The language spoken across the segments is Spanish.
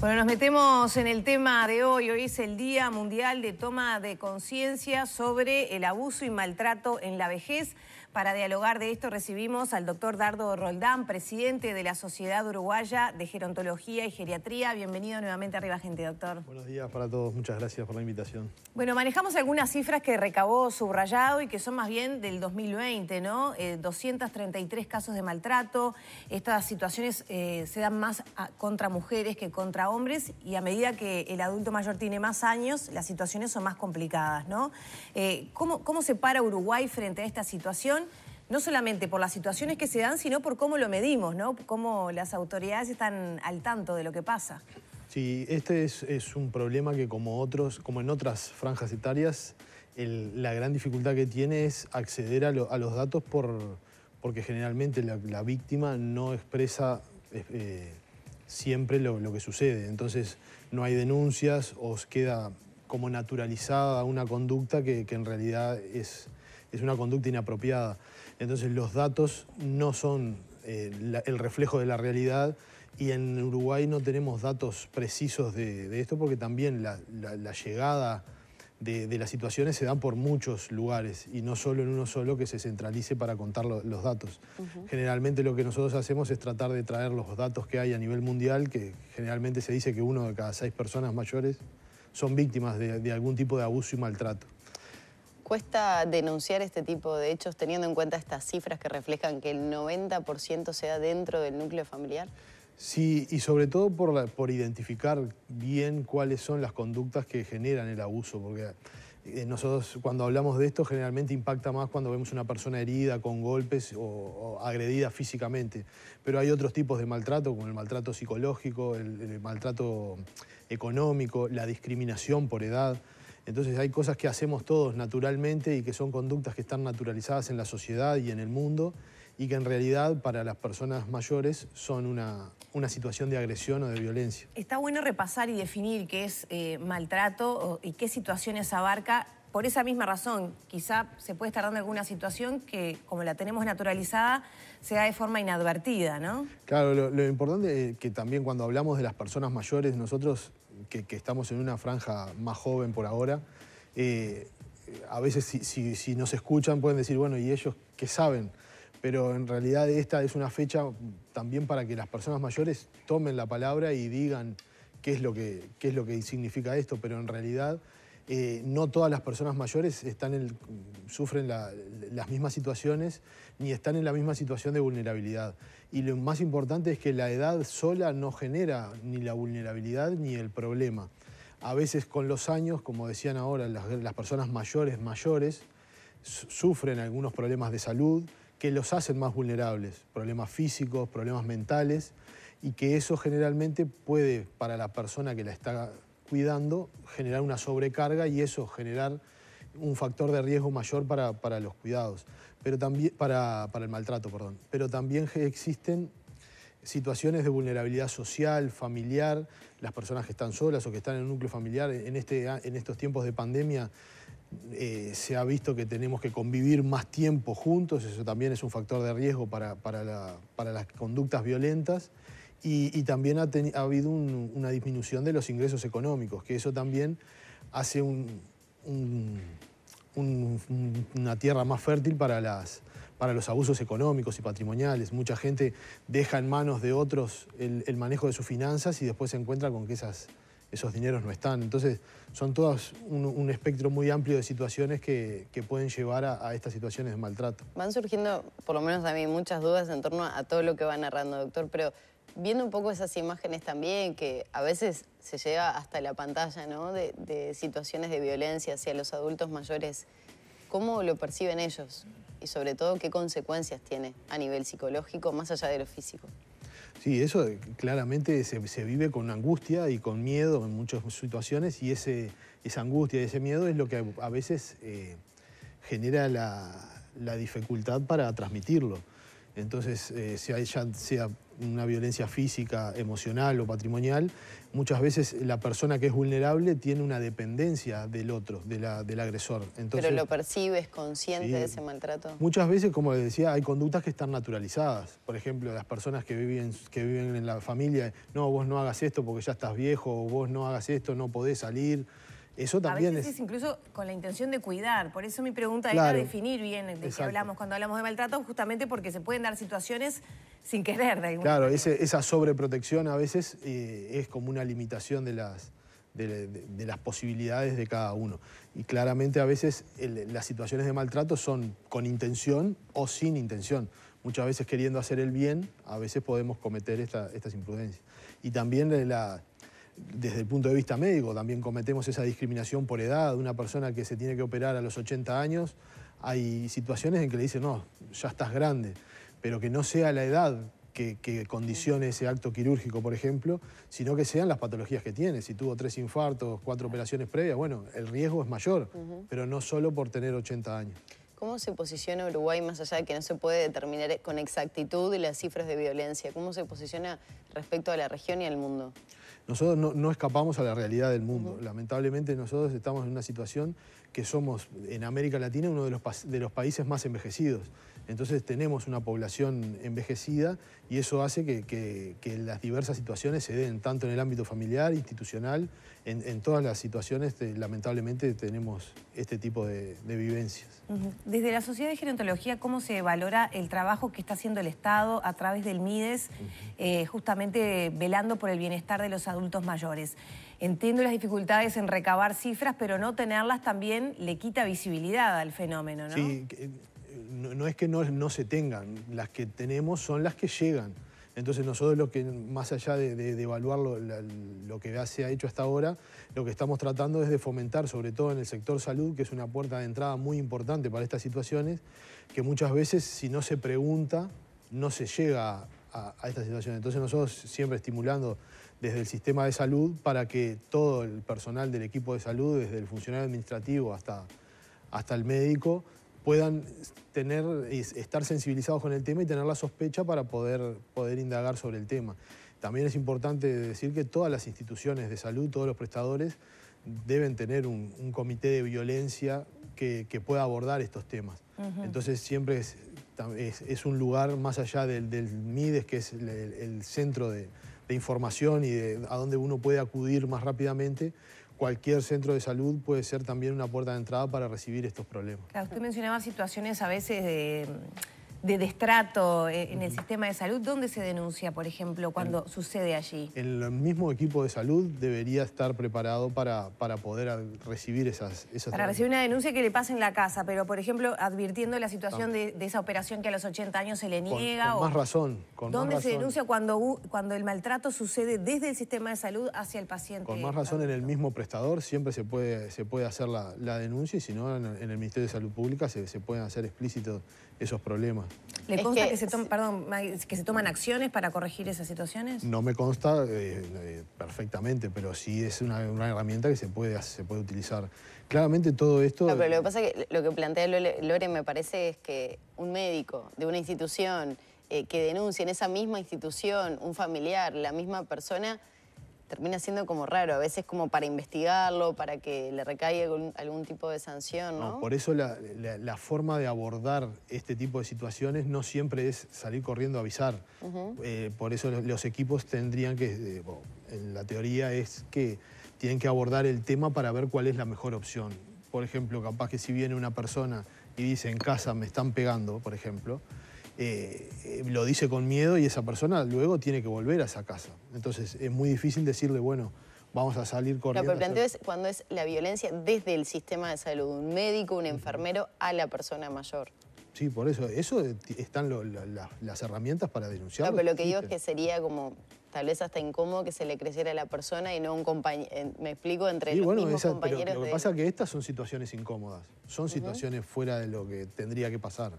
Bueno, nos metemos en el tema de hoy. Hoy es el Día Mundial de Toma de Conciencia sobre el Abuso y Maltrato en la Vejez. Para dialogar de esto recibimos al doctor Dardo Roldán, presidente de la Sociedad Uruguaya de Gerontología y Geriatría. Bienvenido nuevamente arriba, gente, doctor. Buenos días para todos, muchas gracias por la invitación. Bueno, manejamos algunas cifras que recabó subrayado y que son más bien del 2020, ¿no? 233 eh, casos de maltrato, estas situaciones eh, se dan más contra mujeres que contra hombres y a medida que el adulto mayor tiene más años, las situaciones son más complicadas, ¿no? Eh, ¿cómo, ¿Cómo se para Uruguay frente a esta situación? no solamente por las situaciones que se dan, sino por cómo lo medimos, ¿no? Cómo las autoridades están al tanto de lo que pasa. Sí, este es, un problema que como otros, como en otras franjas etarias, la gran dificultad que tiene es acceder a, los datos por, porque generalmente la, víctima no expresa eh, siempre lo, que sucede. Entonces no hay denuncias o queda como naturalizada una conducta que en realidad es, es una conducta inapropiada. Entonces los datos no son eh, el reflejo de la realidad y en Uruguay no tenemos datos precisos de, esto porque también la, llegada de, las situaciones se dan por muchos lugares y no solo en uno solo que se centralice para contar los datos. Generalmente lo que nosotros hacemos es tratar de traer los datos que hay a nivel mundial, que generalmente se dice que uno de cada seis personas mayores son víctimas de algún tipo de abuso y maltrato cuesta denunciar este tipo de hechos teniendo en cuenta estas cifras que reflejan que el 90% sea dentro del núcleo familiar? Sí, y sobre todo por, identificar bien cuáles son las conductas que generan el abuso, porque eh, nosotros cuando hablamos de esto generalmente impacta más cuando vemos una persona herida con golpes o, agredida físicamente, pero hay otros tipos de maltrato como el maltrato psicológico, el maltrato económico, la discriminación por edad. Entonces hay cosas que hacemos todos naturalmente y que son conductas que están naturalizadas en la sociedad y en el mundo y que en realidad para las personas mayores son una, una situación de agresión o de violencia. Está bueno repasar y definir qué es eh, maltrato y qué situaciones abarca. Por esa misma razón, quizá se puede estar dando alguna situación que, como la tenemos naturalizada, sea de forma inadvertida, ¿no? Claro, lo, lo importante es eh, que también cuando hablamos de las personas mayores, nosotros que, estamos en una franja más joven por ahora, eh, a veces si, nos escuchan pueden decir, bueno, ¿y ellos qué saben? Pero en realidad esta es una fecha también para que las personas mayores tomen la palabra y digan qué es lo que, qué es lo que significa esto, pero en realidad eh, no todas las personas mayores sufren las mismas situaciones ni están en la misma situación de vulnerabilidad. Y lo más importante es que la edad sola no genera ni la vulnerabilidad ni el problema. A veces con los años, como decían ahora, las personas mayores, mayores, sufren algunos problemas de salud que los hacen más vulnerables, problemas físicos, problemas mentales, y que eso generalmente puede, para la persona que la está cuidando, generar una sobrecarga y eso generar un factor de riesgo mayor para, para los cuidados, pero también, para, para el maltrato, perdón. Pero también existen situaciones de vulnerabilidad social, familiar, las personas que están solas o que están en un núcleo familiar. En, este, en estos tiempos de pandemia eh, se ha visto que tenemos que convivir más tiempo juntos, eso también es un factor de riesgo para, para, para las conductas violentas. Y, también ha, habido una disminución de los ingresos económicos, que eso también hace una tierra más fértil para, las, para los abusos económicos y patrimoniales. Mucha gente deja en manos de otros el, manejo de sus finanzas y después se encuentra con que esas, esos dineros no están. Entonces, son todas un, espectro muy amplio de situaciones que, pueden llevar a, a, estas situaciones de maltrato. Van surgiendo, por lo menos a mí, muchas dudas en torno a todo lo que va narrando, doctor, pero viendo un poco esas imágenes también, que a veces se llega hasta la pantalla, De, situaciones de violencia hacia los adultos mayores, ¿cómo lo perciben ellos? Y sobre todo, ¿qué consecuencias tiene a nivel psicológico, más allá de lo físico? Sí, eso claramente se, vive con angustia y con miedo en muchas situaciones y ese, esa angustia y ese miedo es lo que a, veces eh, genera la, dificultad para transmitirlo. Entonces, eh, sea, sea una violencia física, emocional o patrimonial, muchas veces la persona que es vulnerable tiene una dependencia del otro, del agresor. Entonces, Pero lo percibes consciente de ese maltrato. Muchas veces, como les decía, hay conductas que están naturalizadas. Por ejemplo, las personas que viven, que viven en la familia, no, vos no hagas esto porque ya estás viejo, o vos no hagas esto, no podés salir. Eso también a veces es... incluso con la intención de cuidar. Por eso mi pregunta es era definir bien de qué hablamos cuando hablamos de maltrato, justamente porque se pueden dar situaciones sin querer de Claro, esa sobreprotección a veces eh, es como una limitación de las, de, las posibilidades de cada uno. Y claramente a veces las situaciones de maltrato son con intención o sin intención. Muchas veces queriendo hacer el bien, a veces podemos cometer estas imprudencias. Y también la, desde el punto de vista médico, también cometemos esa discriminación por edad. Una persona que se tiene que operar a los 80 años, hay situaciones en que le dicen, no, ya estás grande, pero que no sea la edad que, condicione ese acto quirúrgico, por ejemplo, sino que sean las patologías que tiene. Si tuvo tres infartos, cuatro operaciones previas, bueno, el riesgo es mayor, pero no solo por tener 80 años. ¿Cómo se posiciona Uruguay más allá de que no se puede determinar con exactitud las cifras de violencia? ¿Cómo se posiciona respecto a la región y al mundo? Nosotros no, escapamos a la realidad del mundo. Lamentablemente nosotros estamos en una situación que somos en América Latina uno de los, países más envejecidos. Entonces tenemos una población envejecida y eso hace que, las diversas situaciones se den, tanto en el ámbito familiar, institucional, en, todas las situaciones lamentablemente tenemos este tipo de, vivencias. Desde la Sociedad de Gerontología, ¿cómo se valora el trabajo que está haciendo el Estado a través del MIDES, eh, justamente velando por el bienestar de los adultos mayores? Entiendo las dificultades en recabar cifras, pero no tenerlas también le quita visibilidad al fenómeno, ¿no? Sí, eh, no, es que no, se tengan, las que tenemos son las que llegan. Entonces nosotros lo que, más allá de, evaluar lo, lo, que se ha hecho hasta ahora, lo que estamos tratando es de fomentar, sobre todo en el sector salud, que es una puerta de entrada muy importante para estas situaciones, que muchas veces si no se pregunta, no se llega a, a estas situaciones. Entonces nosotros siempre estimulando desde el sistema de salud para que todo el personal del equipo de salud, desde el funcionario administrativo hasta, hasta el médico, puedan tener, estar sensibilizados con el tema y tener la sospecha para poder, poder indagar sobre el tema. También es importante decir que todas las instituciones de salud, todos los prestadores, deben tener un, comité de violencia que, pueda abordar estos temas. Entonces siempre es, un lugar más allá del, MIDES, que es el centro de, de información y de a dónde uno puede acudir más rápidamente, cualquier centro de salud puede ser también una puerta de entrada para recibir estos problemas. Claro, usted mencionaba situaciones a veces de de destrato eh, en el sistema de salud, ¿dónde se denuncia, por ejemplo, cuando sucede allí? El mismo equipo de salud debería estar preparado para, para poder recibir esas... esas para recibir una denuncia que le pase en la casa, pero, por ejemplo, advirtiendo la situación ah. de, esa operación que a los 80 años se le niega... Con, más razón. Con ¿Dónde se denuncia cuando, cuando el maltrato sucede desde el sistema de salud hacia el paciente? Con más razón, en el mismo prestador siempre se puede, se puede hacer la, denuncia y si no, en, el Ministerio de Salud Pública se pueden hacer explícitos esos problemas. ¿Le consta que, se toman acciones para corregir esas situaciones? No me consta eh, eh, perfectamente, pero sí es una, herramienta que se puede, se puede utilizar. Claramente todo esto... pero lo que pasa que lo que plantea Lore me parece es que un médico de una institución eh, que denuncie en esa misma institución un familiar, la misma persona termina siendo como raro, a veces como para investigarlo, para que le recaiga algún, tipo de sanción, ¿no? por eso la, forma de abordar este tipo de situaciones no siempre es salir corriendo a avisar. Eh, por eso los, equipos tendrían que, en la teoría es que tienen que abordar el tema para ver cuál es la mejor opción. Por ejemplo, capaz que si viene una persona y dice en casa me están pegando, por ejemplo, eh, eh, lo dice con miedo y esa persona luego tiene que volver a esa casa. Entonces es muy difícil decirle, bueno, vamos a salir corriendo. Lo que planteo es cuando es la violencia desde el sistema de salud, un médico, un enfermero, a la persona mayor. Sí, por eso. Eso eh, están las herramientas para denunciar. No, pero lo que digo es que sería como tal vez hasta incómodo que se le creciera a la persona y no un compañero, eh, me explico, entre los mismos compañeros. lo que pasa es que estas son situaciones incómodas, son situaciones fuera de lo que tendría que pasar.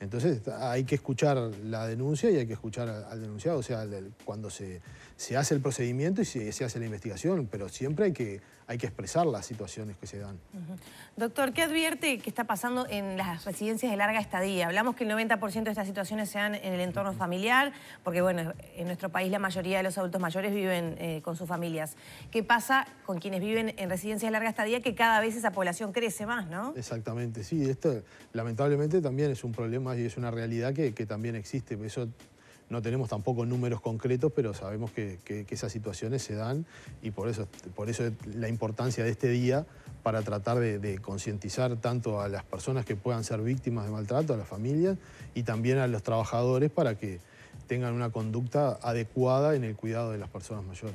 Entonces hay que escuchar la denuncia y hay que escuchar al, denunciado, o sea, cuando se, se hace el procedimiento y se, hace la investigación, pero siempre hay que, hay que expresar las situaciones que se dan. Doctor, ¿qué advierte que está pasando en las residencias de larga estadía? Hablamos que el 90% de estas situaciones se dan en el entorno familiar, porque bueno, en nuestro país la mayoría mayoría de los adultos mayores viven eh, con sus familias. ¿Qué pasa con quienes viven en residencias de larga estadía que cada vez esa población crece más, no? Exactamente, sí. Esto lamentablemente también es un problema y es una realidad que, también existe. Eso no tenemos tampoco números concretos, pero sabemos que, esas situaciones se dan y por eso, por eso la importancia de este día para tratar de concientizar tanto a las personas que puedan ser víctimas de maltrato, a las familias y también a los trabajadores para que tengan una conducta adecuada en el cuidado de las personas mayores.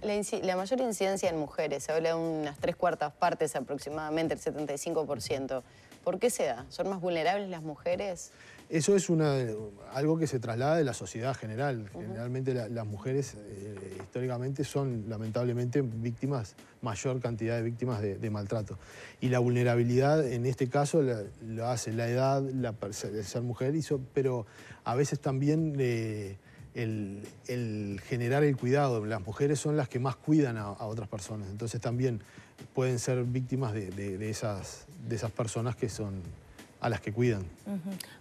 La, la, mayor incidencia en mujeres, se habla de unas tres cuartas partes aproximadamente, el 75%. ¿Por qué se da? ¿Son más vulnerables las mujeres? Eso es algo que se traslada de la sociedad general. Generalmente las mujeres eh, históricamente son lamentablemente víctimas, mayor cantidad de víctimas de, maltrato. Y la vulnerabilidad en este caso lo hace la edad, la, el ser mujer, pero a veces también eh, el, generar el cuidado. Las mujeres son las que más cuidan a, otras personas, entonces también pueden ser víctimas esas, de esas personas que son a las que cuidan.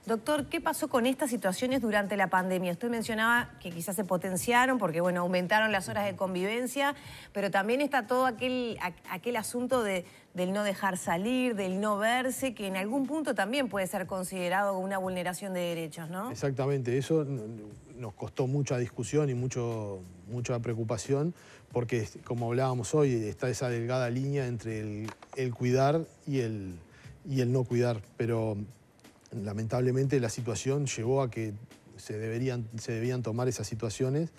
Doctor, ¿qué pasó con estas situaciones durante la pandemia? Usted mencionaba que quizás se potenciaron porque, bueno, aumentaron las horas de convivencia, pero también está todo aquel, aquel asunto del no dejar salir, del no verse, que en algún punto también puede ser considerado una vulneración de derechos, ¿no? Exactamente, eso nos costó mucha discusión y mucho, mucha preocupación, porque como hablábamos hoy, está esa delgada línea entre el cuidar y el y el no cuidar. Pero lamentablemente la situación llevó a que se, deberían, se debían tomar esas situaciones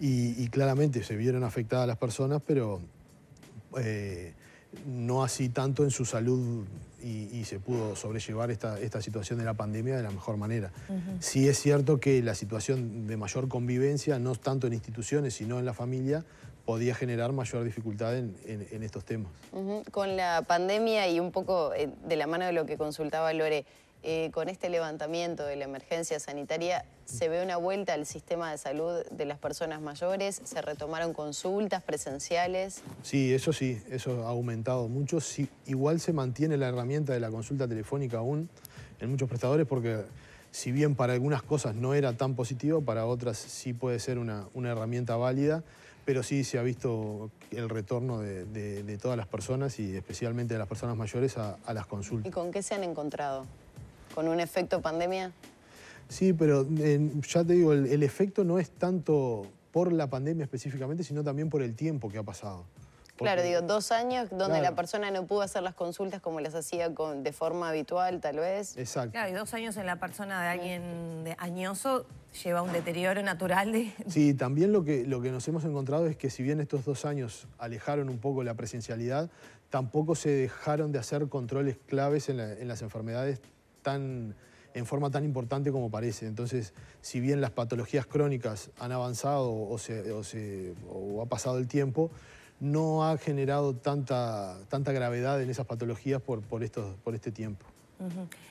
y, claramente se vieron afectadas las personas, pero eh, no así tanto en su salud y, se pudo sobrellevar esta, esta, situación de la pandemia de la mejor manera. Sí es cierto que la situación de mayor convivencia, no tanto en instituciones sino en la familia, podía generar mayor dificultad en, estos temas. Con la pandemia y un poco eh, de la mano de lo que consultaba Lore, eh, con este levantamiento de la emergencia sanitaria, ¿se ve una vuelta al sistema de salud de las personas mayores? ¿Se retomaron consultas presenciales? Sí, eso sí, eso ha aumentado mucho. igual se mantiene la herramienta de la consulta telefónica aún en muchos prestadores porque si bien para algunas cosas no era tan positivo, para otras sí puede ser una herramienta válida pero sí se ha visto el retorno de, todas las personas y especialmente de las personas mayores a, las consultas. ¿Y con qué se han encontrado? ¿Con un efecto pandemia? Sí, pero ya te digo, el efecto no es tanto por la pandemia específicamente, sino también por el tiempo que ha pasado. Claro, digo, dos años donde la persona no pudo hacer las consultas como las hacía con, de forma habitual, tal vez. Exacto. Claro, y dos años en la persona de alguien de añoso lleva un deterioro natural. De... Sí, también lo que, lo que nos hemos encontrado es que si bien estos dos años alejaron un poco la presencialidad, tampoco se dejaron de hacer controles claves en, las enfermedades tan en forma tan importante como parece. Entonces, si bien las patologías crónicas han avanzado o, o ha pasado el tiempo, no ha generado tanta, tanta gravedad en esas patologías por, por, este tiempo.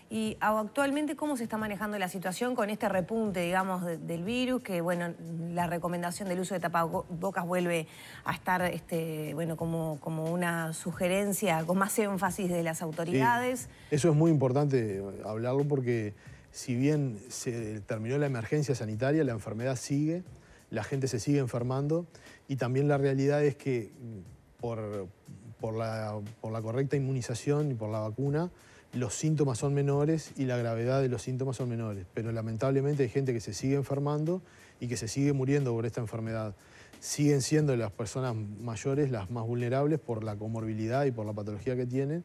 Y actualmente, ¿cómo se está manejando la situación con este repunte, digamos, del virus? Que, bueno, la recomendación del uso de tapabocas vuelve a estar, este, bueno, como, una sugerencia con más énfasis de las autoridades. eso es muy importante hablarlo porque si bien se terminó la emergencia sanitaria, la enfermedad sigue la gente se sigue enfermando y también la realidad es que mm, por, la, correcta inmunización y por la vacuna, los síntomas son menores y la gravedad de los síntomas son menores. Pero lamentablemente hay gente que se sigue enfermando y que se sigue muriendo por esta enfermedad. Siguen siendo las personas mayores las más vulnerables por la comorbilidad y por la patología que tienen,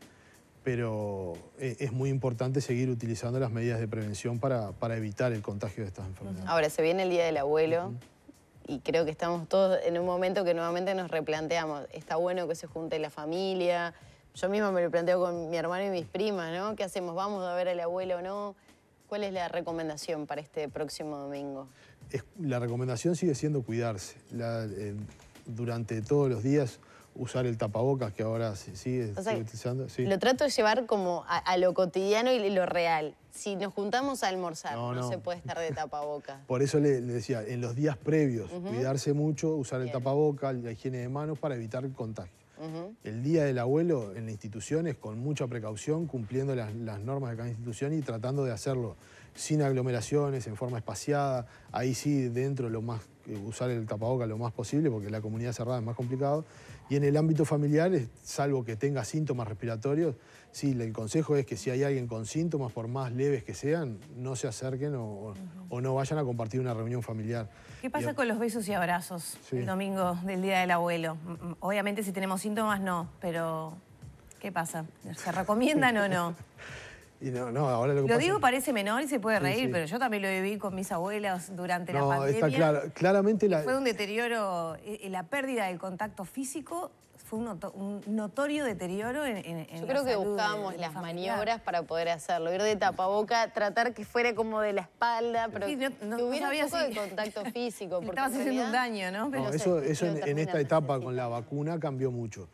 pero eh, es muy importante seguir utilizando las medidas de prevención para, evitar el contagio de estas enfermedades. Ahora se viene el Día del Abuelo y creo que estamos todos en un momento que nuevamente nos replanteamos. Está bueno que se junte la familia. Yo misma me lo planteo con mi hermano y mis primas, ¿no? ¿Qué hacemos? ¿Vamos a ver al abuelo o no? ¿Cuál es la recomendación para este próximo domingo? la recomendación sigue siendo cuidarse. durante todos los días usar el tapabocas que ahora sí, sigue, Lo trato de llevar como a, lo cotidiano y lo real. Si nos juntamos a almorzar, no, se puede estar de tapabocas. Por eso le, decía, en los días previos, cuidarse mucho, usar el tapabocas, la higiene de manos para evitar el contagio. El día del abuelo en institución, instituciones con mucha precaución, cumpliendo las, normas de cada institución y tratando de hacerlo sin aglomeraciones, en forma espaciada. Ahí sí, dentro, lo más, eh, usar el tapabocas lo más posible, porque la comunidad cerrada es más complicado. Y en el ámbito familiar, salvo que tenga síntomas respiratorios, sí, el consejo es que si hay alguien con síntomas, por más leves que sean, no se acerquen o, no vayan a compartir una reunión familiar. ¿Qué pasa con los besos y abrazos el domingo del Día del Abuelo? Mm, mm, obviamente si tenemos síntomas no, pero ¿qué pasa? ¿Se recomiendan o no? lo digo parece menor y se puede reír, pero yo también lo viví con mis abuelas durante la pandemia. Está claro, claramente Fue un deterioro, eh, eh, la pérdida del contacto físico fue un, notorio deterioro en, Yo creo que buscábamos las maniobras para poder hacerlo, ir de boca tratar que fuera como de la espalda, pero no, hubiera no contacto físico. Porque estabas haciendo un daño, ¿no? eso, en, esta etapa con la vacuna cambió mucho.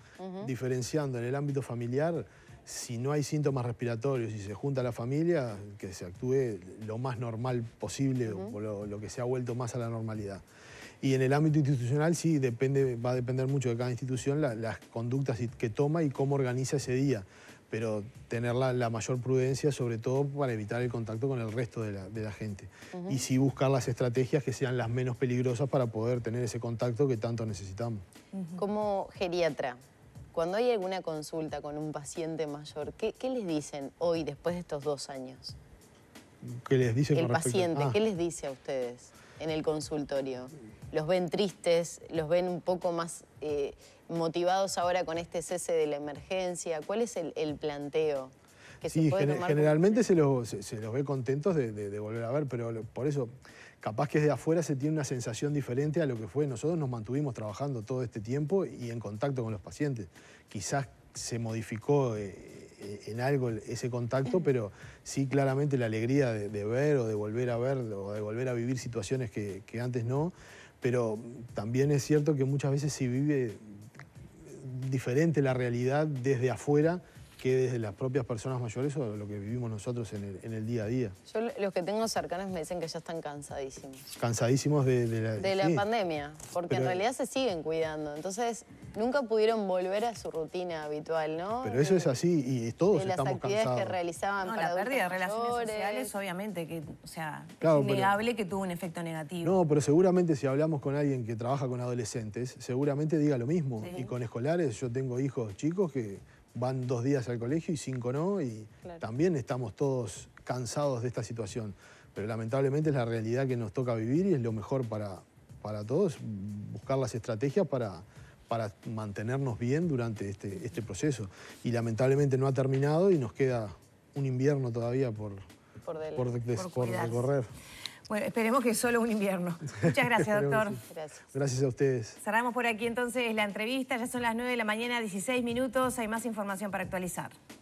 Diferenciando en el ámbito familiar si no hay síntomas respiratorios y se junta la familia, que se actúe lo más normal posible o lo, que se ha vuelto más a la normalidad. Y en el ámbito institucional sí depende, va a depender mucho de cada institución las conductas que toma y cómo organiza ese día, pero tener la, mayor prudencia sobre todo para evitar el contacto con el resto de la, gente. Y sí buscar las estrategias que sean las menos peligrosas para poder tener ese contacto que tanto necesitamos. ¿Cómo Como geriatra, cuando hay alguna consulta con un paciente mayor, ¿qué, les dicen hoy, después de estos dos años? ¿Qué les dice El paciente, ¿qué ah. les dice a ustedes en el consultorio? ¿Los ven tristes? ¿Los ven un poco más eh, motivados ahora con este cese de la emergencia? ¿Cuál es el, planteo? Que se puede generalmente se, los, ve contentos de volver a ver, pero por eso capaz que desde afuera se tiene una sensación diferente a lo que fue. Nosotros nos mantuvimos trabajando todo este tiempo y en contacto con los pacientes. Quizás se modificó eh, eh, en algo ese contacto, mm. pero sí claramente la alegría de, ver o de volver a ver o de volver a vivir situaciones que, que antes no. Pero también es cierto que muchas veces se vive diferente la realidad desde afuera que desde las propias personas mayores o lo que vivimos nosotros en el, día a día. Yo los que tengo cercanos me dicen que ya están cansadísimos. Cansadísimos de, la, de la pandemia, porque en realidad se siguen cuidando. Entonces, nunca pudieron volver a su rutina habitual, ¿no? Pero eso es así y todos estamos cansados. las actividades que realizaban la pérdida de relaciones sociales, obviamente, que, o sea, es innegable que tuvo un efecto negativo. No, pero seguramente si hablamos con alguien que trabaja con adolescentes, seguramente diga lo mismo. Y con escolares, yo tengo hijos chicos que van dos días al colegio y cinco no, y también estamos todos cansados de esta situación. Pero lamentablemente es la realidad que nos toca vivir y es lo mejor para, todos, buscar las estrategias para, mantenernos bien durante este, este, proceso. Y lamentablemente no ha terminado y nos queda un invierno todavía por recorrer. Bueno, esperemos que solo un invierno. Muchas gracias, doctor. Gracias. gracias. a ustedes. Cerramos por aquí entonces la entrevista. Ya son las 9 de la mañana, 16 minutos. Hay más información para actualizar.